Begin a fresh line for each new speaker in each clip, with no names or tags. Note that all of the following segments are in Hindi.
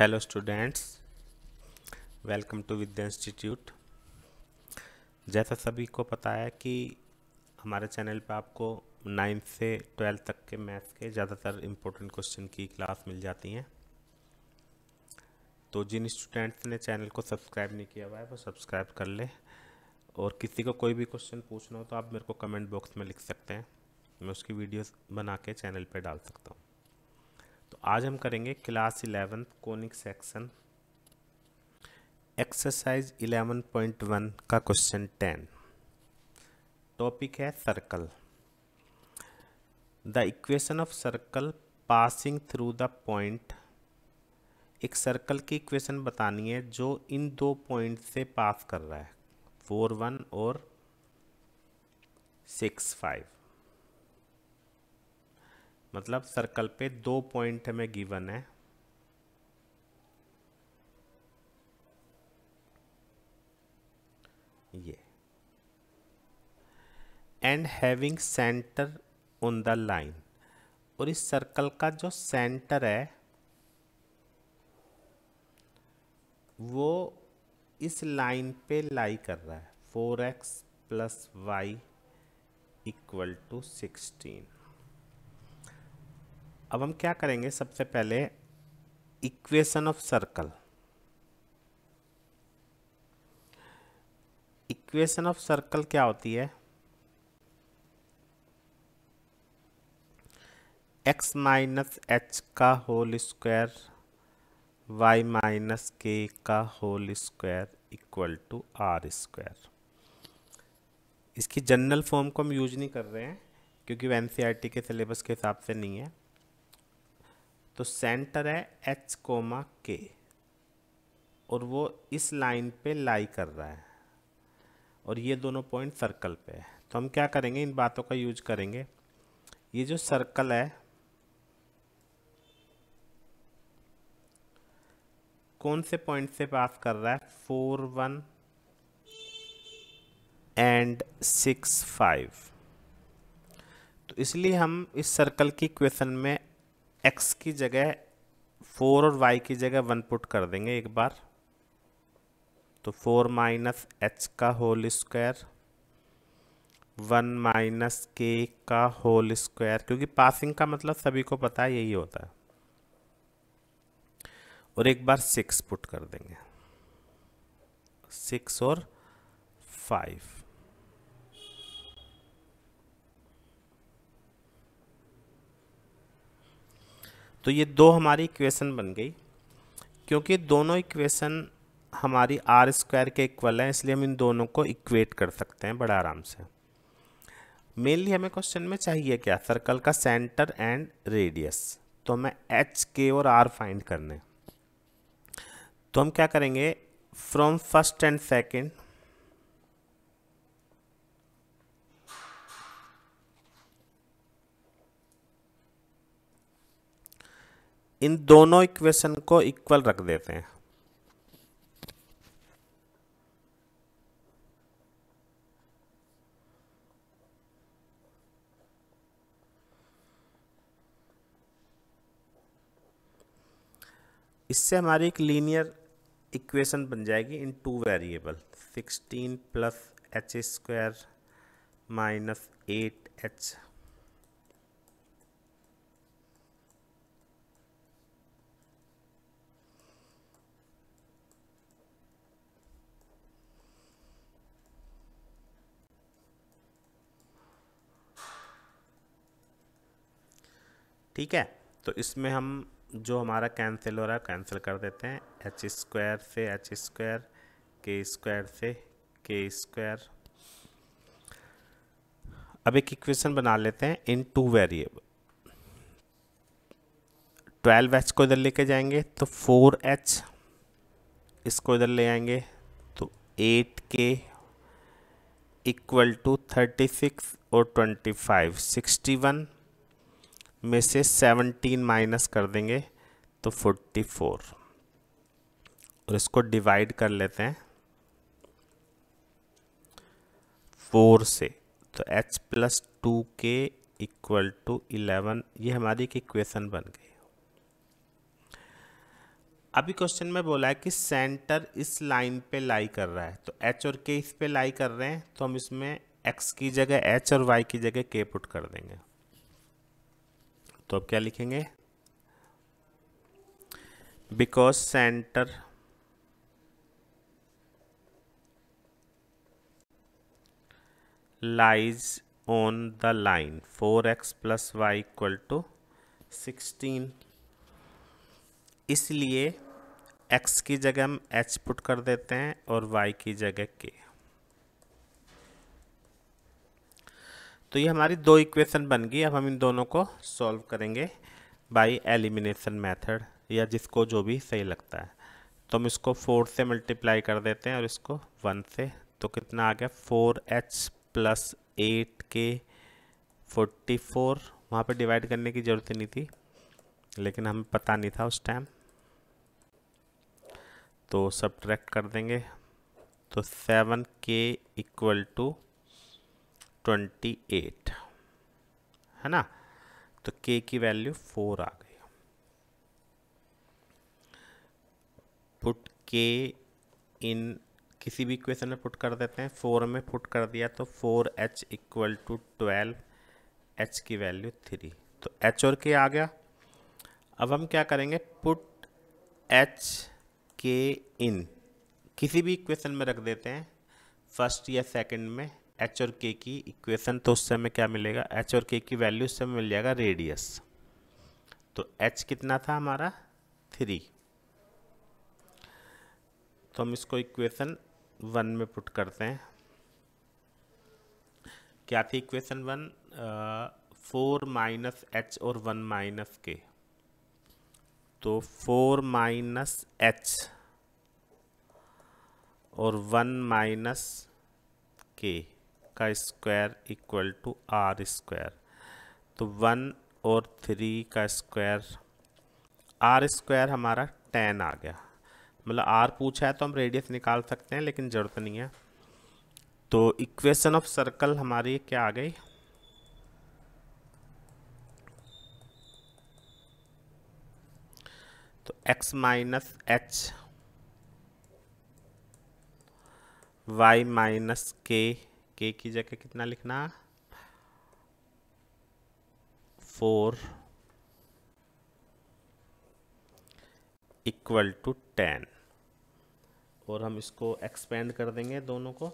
hello students welcome to Vidya institute जैसा सभी को पता है कि हमारे चैनल पर आपको नाइन्थ से ट्वेल्थ तक के मैथ्स के ज़्यादातर इम्पोर्टेंट क्वेश्चन की क्लास मिल जाती हैं तो जिन स्टूडेंट्स ने चैनल को सब्सक्राइब नहीं किया हुआ है वो सब्सक्राइब कर ले और किसी को कोई भी क्वेश्चन पूछना हो तो आप मेरे को कमेंट बॉक्स में लिख सकते हैं मैं उसकी वीडियोस बना के चैनल पे डाल सकता हूँ तो आज हम करेंगे class eleventh conic section exercise eleven point one का क्वेश्चन टेन टॉपिक है circle the equation of circle passing through the point एक सर्कल की इक्वेशन बतानी है जो इन दो पॉइंट से पास कर रहा है फोर वन और सिक्स फाइव मतलब सर्कल पे दो पॉइंट हमें गिवन है ये and having centre on the line और इस सर्कल का जो सेंटर है वो इस लाइन पे लाई कर रहा है four x plus y equal to sixteen अब हम क्या करेंगे सबसे पहले equation of circle equation of circle क्या होती है एक्स माइनस एच का whole square y minus k का whole square equal to r square इसकी जनरल फॉर्म को हम यूज नहीं कर रहे हैं क्योंकि वो एन e के सिलेबस के हिसाब से नहीं है तो सेंटर है एच कोमा के और वो इस लाइन पे लाई कर रहा है और ये दोनों पॉइंट सर्कल पे है तो हम क्या करेंगे इन बातों का यूज करेंगे ये जो सर्कल है कौन से पॉइंट से पास कर रहा है four one and six five तो इसलिए हम इस सर्कल की क्वेश्चन में एक्स की जगह फोर और वाई की जगह वन पुट कर देंगे एक बार तो फोर माइनस एच का whole square one minus k का होल स्क्वायर क्योंकि पासिंग का मतलब सभी को पता है यही होता है और एक बार सिक्स पुट कर देंगे सिक्स और फाइव तो ये दो हमारी इक्वेशन बन गई क्योंकि दोनों इक्वेशन हमारी आर स्क्वायर के इक्वल हैं इसलिए हम इन दोनों को इक्वेट कर सकते हैं बड़ा आराम से मेनली हमें क्वेश्चन में चाहिए क्या सर्कल का सेंटर एंड रेडियस तो हमें एच के और आर फाइंड करने तो हम क्या करेंगे फ्रॉम फर्स्ट एंड सेकेंड इन दोनों इक्वेशन को इक्वल रख देते हैं इससे हमारी एक लीनियर इक्वेशन बन जाएगी in two variable 16 plus h square minus eight h ठीक है तो इसमें हम जो हमारा कैंसिल हो रहा है कैंसिल कर देते हैं एच स्क्वायर से एच स्क्वायर के स्क्वायर से के स्क्वायर अब एक इक्वेशन बना लेते हैं in two variable twelve h को इधर लेके जाएंगे तो फोर एच इसको इधर ले आएंगे तो eight k equal to thirty six और ट्वेंटी फाइव सिक्सटी वन में से 17 माइनस कर देंगे तो 44 और इसको डिवाइड कर लेते हैं फोर से तो h plus two k equal to eleven ये हमारी एक इक्वेशन बन गई अभी क्वेश्चन में बोला है कि सेंटर इस लाइन पे लाई कर रहा है तो h और k इस पे लाई कर रहे हैं तो हम इसमें x की जगह h और y की जगह k पुट कर देंगे तो अब क्या लिखेंगे because centre lies on the line four x plus y equal to sixteen इसलिए x की जगह हम h पुट कर देते हैं और y की जगह k तो ये हमारी दो इक्वेशन बन गई अब हम इन दोनों को सॉल्व करेंगे बाय एलिमिनेशन मेथड या जिसको जो भी सही लगता है तो हम इसको फोर से मल्टीप्लाई कर देते हैं और इसको वन से तो कितना आ गया four h plus eight k forty four वहाँ पर डिवाइड करने की ज़रूरत नहीं थी लेकिन हमें पता नहीं था उस टाइम तो सब्ट्रैक्ट कर देंगे तो सेवन के इक्वल टू ट्वेंटी एट है ना तो के की वैल्यू फोर आ गई पुट के इन किसी भी इक्वेशन में पुट कर देते हैं फोर में पुट कर दिया तो four h equal to twelve h की वैल्यू थ्री तो एच और के आ गया अब हम क्या करेंगे पुट एच के इन किसी भी इक्वेशन में रख देते हैं फर्स्ट या सेकंड में एच और के की इक्वेशन तो उस समय क्या मिलेगा एच और के की वैल्यू उस समय मिल जाएगा रेडियस तो एच कितना था हमारा थ्री तो हम इसको इक्वेशन वन में पुट करते हैं क्या थी equation one four minus h और वन माइनस के तो फोर माइनस एच और वन माइनस के का square equal to r square तो वन और थ्री का स्क्वायर आर स्क्वायर हमारा टेन आ गया मतलब आर पूछा है तो हम रेडियस निकाल सकते हैं लेकिन ज़रूरत नहीं है तो इक्वेशन ऑफ सर्कल हमारी क्या आ गई तो x minus h y minus k के की जगह कितना लिखना फोर इक्वल टू टेन और हम इसको एक्सपेंड कर देंगे दोनों को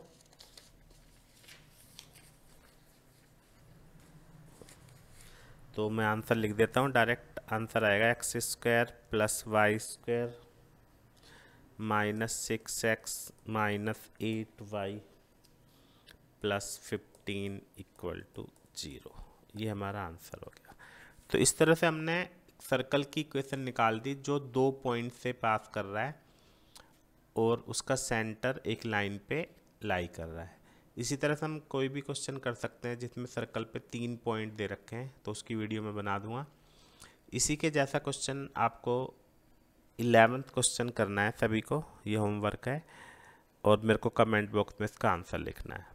तो मैं आंसर लिख देता हूँ डायरेक्ट आंसर आएगा x square plus y square minus six x minus eight y plus fifteen equal to zero ये हमारा आंसर हो गया तो इस तरह से हमने सर्कल की इक्वेशन निकाल दी जो दो पॉइंट से पास कर रहा है और उसका सेंटर एक लाइन पे लाई कर रहा है इसी तरह से हम कोई भी क्वेश्चन कर सकते हैं जिसमें सर्कल पे तीन पॉइंट दे रखे हैं तो उसकी वीडियो मैं बना दूंगा इसी के जैसा क्वेश्चन आपको इलेवेंथ क्वेश्चन करना है सभी को ये होमवर्क है और मेरे को कमेंट बॉक्स में इसका आंसर लिखना है